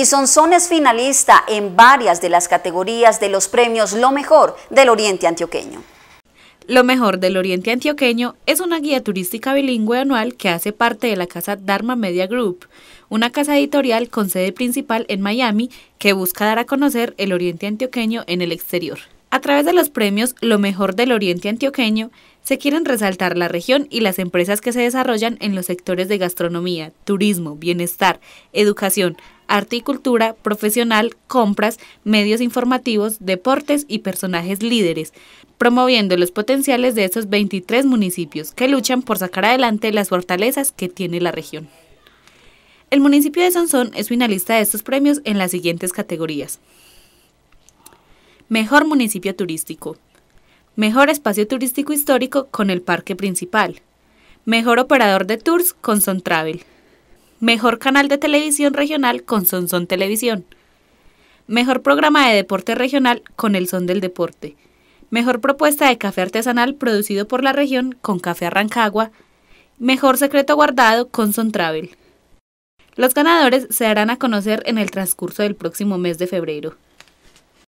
y Sonson es finalista en varias de las categorías de los premios Lo Mejor del Oriente Antioqueño. Lo mejor del Oriente Antioqueño es una guía turística bilingüe anual que hace parte de la casa Dharma Media Group, una casa editorial con sede principal en Miami que busca dar a conocer el Oriente Antioqueño en el exterior. A través de los premios Lo mejor del Oriente Antioqueño, se quieren resaltar la región y las empresas que se desarrollan en los sectores de gastronomía, turismo, bienestar, educación, arte y cultura, profesional, compras, medios informativos, deportes y personajes líderes, promoviendo los potenciales de estos 23 municipios que luchan por sacar adelante las fortalezas que tiene la región. El municipio de Sonsón es finalista de estos premios en las siguientes categorías. Mejor municipio turístico. Mejor espacio turístico histórico con el parque principal. Mejor operador de tours con SonTravel. Mejor canal de televisión regional con Sonson Televisión. Mejor programa de deporte regional con El Son del Deporte. Mejor propuesta de café artesanal producido por la región con Café Arrancagua. Mejor secreto guardado con Son Travel. Los ganadores se darán a conocer en el transcurso del próximo mes de febrero.